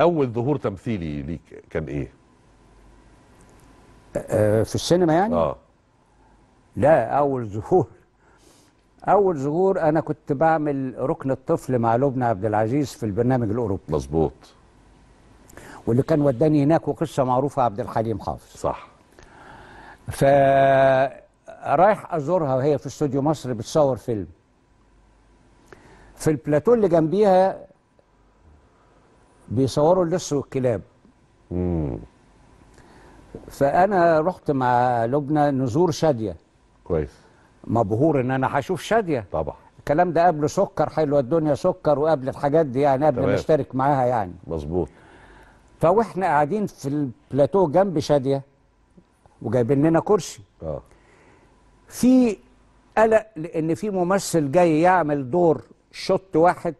اول ظهور تمثيلي ليك كان ايه آه، في السينما يعني اه لا اول ظهور اول ظهور انا كنت بعمل ركن الطفل مع لبنى عبد العزيز في البرنامج الاوروبي مظبوط واللي كان وداني هناك وقصه معروفه عبد الحليم حافظ صح ف رايح ازورها وهي في استوديو مصر بتصور فيلم في البلاتو اللي جنبيها بيصوروا اللص والكلاب مم. فانا رحت مع لبنى نزور شاديه كويس مبهور ان انا هشوف شاديه طبعا الكلام ده قبل سكر حلوه الدنيا سكر وقبل الحاجات دي يعني قبل ما اشترك معاها يعني مظبوط فواحنا قاعدين في البلاتو جنب شاديه وجايبين لنا كرسي اه في قلق لان في ممثل جاي يعمل دور شوت واحد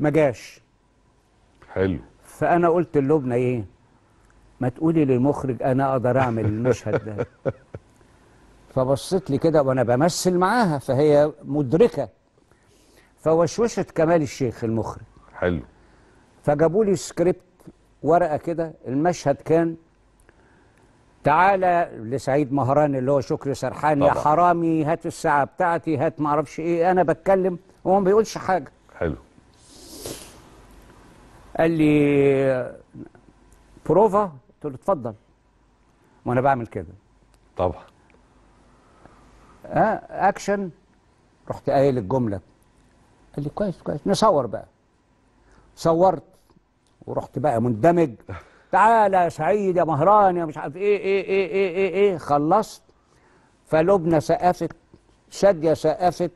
ما جاش حلو فانا قلت للبنى ايه ما تقولي للمخرج انا اقدر اعمل المشهد ده فبصت لي كده وانا بمثل معاها فهي مدركه فوشوشت كمال الشيخ المخرج حلو فجابوا لي سكريبت ورقه كده المشهد كان تعالى لسعيد مهران اللي هو شكري سرحان طبعا. يا حرامي هات الساعه بتاعتي هات ما اعرفش ايه انا بتكلم وهو ما بيقولش حاجه حلو قال لي بروفا قلت له اتفضل وانا بعمل كده طبعا اه اكشن رحت قايل الجمله قال لي كويس كويس نصور بقى صورت ورحت بقى مندمج تعالى يا سعيد يا مهران يا مش عارف ايه ايه ايه ايه ايه, إيه خلصت فلبنى سقفت شاديه سقفت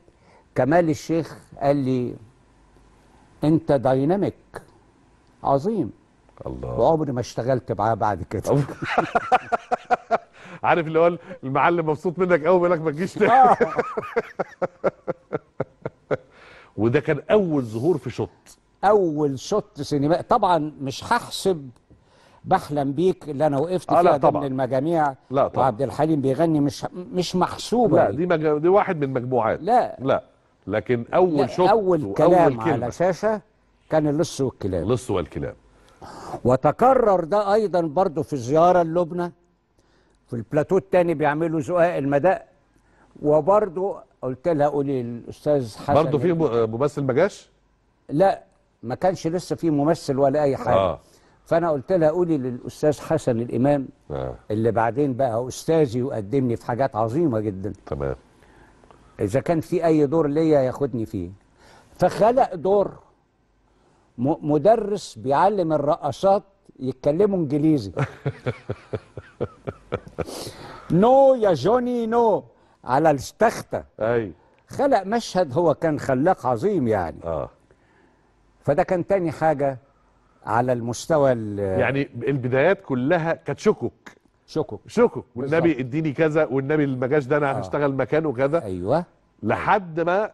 كمال الشيخ قال لي انت دايناميك عظيم الله وعمري ما اشتغلت معاه بعد كده عارف اللي هو المعلم مبسوط منك قوي بيقول لك ما تجيش تاني آه. وده كان اول ظهور في شوت اول شوت سينما طبعا مش هحسب بحلم بيك اللي انا وقفت آه فيها ضمن المجاميع لا طبعا وعبد الحليم بيغني مش مش محسوبه لا دي مج... دي واحد من مجموعات لا لا لكن اول لا شوت اول كلام أول كلمة. على شاشه كان اللص والكلاب اللص والكلاب وتكرر ده أيضا برضو في الزيارة اللبنى في البلاتو الثاني بيعملوا زقاق المداء وبرضو قلت لها قولي الأستاذ حسن برضو في ممثل ما جاش؟ لا ما كانش لسه في ممثل ولا أي حاجة آه. فأنا قلت لها قولي للأستاذ حسن الإمام آه. اللي بعدين بقى أستاذي وقدمني في حاجات عظيمة جدا تمام إذا كان في أي دور ليا ياخدني فيه فخلق دور مدرس بيعلم الرقصات يتكلموا انجليزي نو يا جوني نو على الاستخته اي خلق مشهد هو كان خلاق عظيم يعني اه فده كان تاني حاجه على المستوى يعني البدايات كلها كانت شكك شكك شكك والنبي اديني كذا والنبي المجاش ده انا آه. هشتغل مكانه كذا ايوه لحد ما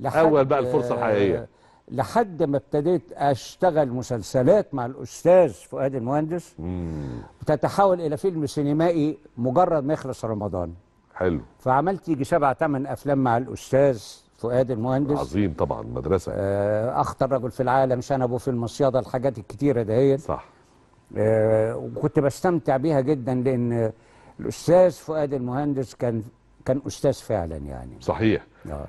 لحد اول بقى الفرصه الحقيقيه لحد ما ابتديت اشتغل مسلسلات مع الاستاذ فؤاد المهندس بتتحول الى فيلم سينمائي مجرد ما يخلص رمضان حلو فعملت يجي سبع ثمان افلام مع الاستاذ فؤاد المهندس عظيم طبعا مدرسه آه اخطر رجل في العالم شنبه في المصياده الحاجات الكتيره دهيت صح آه وكنت بستمتع بيها جدا لان الاستاذ فؤاد المهندس كان كان استاذ فعلا يعني صحيح آه.